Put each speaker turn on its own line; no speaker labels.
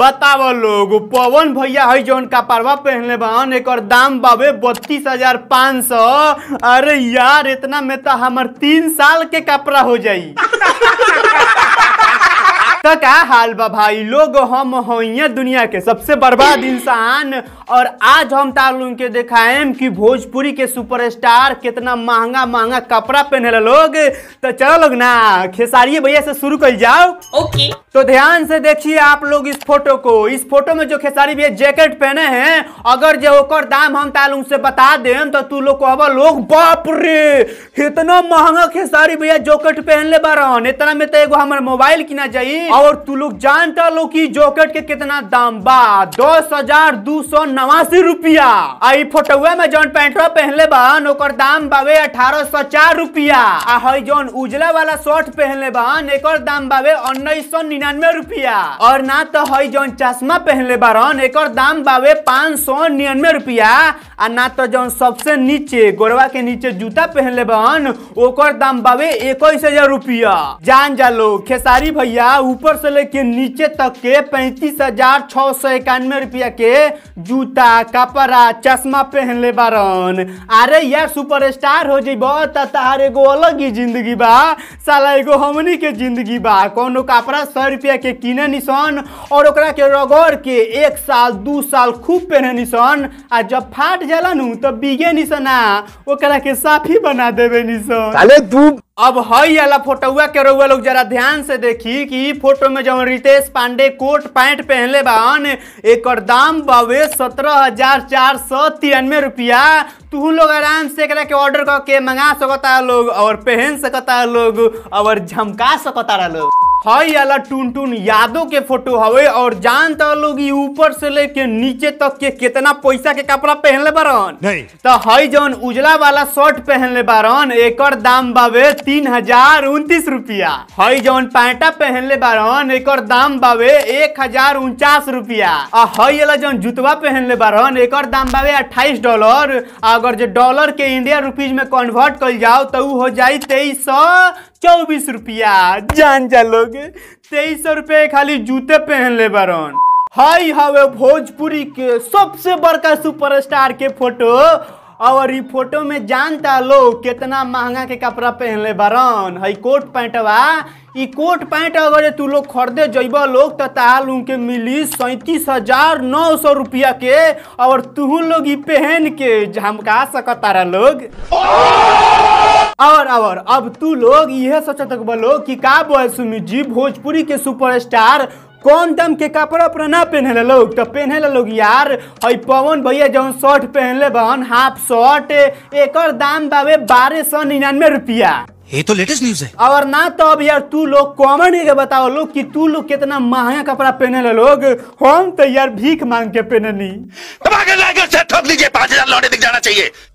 बताव लोग पवन भैया है जौन परवा पहनले बन एक और दाम बाबे बत्तीस हजार पाँच सौ अरे यार इतना में तो हमार तीन साल के कपड़ा हो जाई का क्या हाल बा भाई लोग हम हैं दुनिया के सबसे बर्बाद इंसान और आज हम तार के दिखाएम कि भोजपुरी के सुपरस्टार कितना महंगा महंगा कपड़ा पहने लोग तो चलो लोग ना खेसारिये भैया से शुरू कर जाओ ओके तो ध्यान से देखिए आप लोग इस फोटो को इस फोटो में जो खेसारी भैया जैकेट पहने हैं अगर जो दाम हम तालुन से बता दे तो तू लोग कहो लोग बाप रे इतना महंगा खेसारी भैया जैकेट पहन ले बार इतना में तो एगो हमारे मोबाइल ना चाहिए और तू लोग जानता लो कि जॉकेट के कितना दाम बा दस हजार दो सौ नवासी रुपया आई फोटोवे में जौन पैंटो पहनले बहन ओकर दाम बावे अठारह सौ चार रुपया आ हई जौन उजला वाला शर्ट पहनले बहन एक दाम बावे उन्नीस सौ निन्यानवे रुपया और ना तो हई जौन चश्मा पहनले बारन एक दाम बावे पाँच सौ निन्यानवे रुपया आ ना तो जो सबसे नीचे गोरवा के नीचे जूता ले बहन ओकर दाम बाबे इक्कीस हजार रुपया जान जा लो खेसारी भैया ऊपर से लेके नीचे तक के पैंतीस हजार छह सौ इक्यानवे रुपया के जूता कपड़ा चश्मा पहन ले बारन अरे यार स्टार हो जेब तहार एगो अलग ही जिंदगी बा साला एगो हमनी के जिंदगी बा कोनो कपड़ा सौ रुपया के किने निशन और ओकरा के रगड़ के एक साल दू साल खूब पहने निशन आ जब फाट जाला नु तो बिगे निसना ओकरा के साफी बना देबे निसो साले तू अब हई वाला फोटोवा के रउआ लोग जरा ध्यान से देखी कि ई फोटो में जवन रितेश पांडे कोट पैंट पहनले बान एकर दाम बावे सत्रह हजार चार सौ तिरानवे रुपया तू लोग आराम से एकरा के ऑर्डर करके मंगा सकता है लोग और पहन सकता है लोग और झमका सकता है लोग हई अला टून यादव के फोटो हवे और जानता लोग ऊपर से लेके नीचे तक के कितना पैसा के कपड़ा पहनले बारन तो हई जौन उजला वाला शर्ट पहनले बारन एक दाम बावे तीन हजार उनतीस रुपया हई जौन पैंटा पहनले बारन एक दाम बावे एक हजार उनचास रुपया और हई अला जौन जुतवा पहनले बारन एक दाम बावे अट्ठाईस डॉलर अगर जो डॉलर के इंडिया रुपीज में कन्वर्ट कर जाओ तो हो जाए तेईस सौ चौबीस रुपया जान जा लोग तेईस सौ रुपये खाली जूते पहन ले बरन हाई हवे भोजपुरी के सबसे बड़का सुपरस्टार के फोटो और ये फोटो में जानता लोग कितना महंगा के कपड़ा पहन ले बरन हई कोट पैंटवा ये कोट पैंट अगर तू लोग खरीदे जेब लोग तो तहाल उनके मिली सैंतीस हजार नौ सौ रुपया के और तुह लोग पहन के झमका रहा लोग और और अब तू लोग यह सोचत बोलो कि का बोल सुमित जी भोजपुरी के सुपरस्टार कौन दम के कपड़ा उपड़ा ना पहने लोग तो पहने लोग यार हई पवन भैया जो शर्ट पहन ले बहन हाफ शर्ट एक दाम बाबे बारह सौ निन्यानवे रुपया ये तो लेटेस्ट न्यूज है और ना तो अब यार तू लोग कॉमन ही बताओ लोग कि तू लोग कितना महंगा कपड़ा पहने ले लोग हम तो यार भीख मांग के पहननी ठोक लीजिए पाँच हजार लौटे दिख जाना चाहिए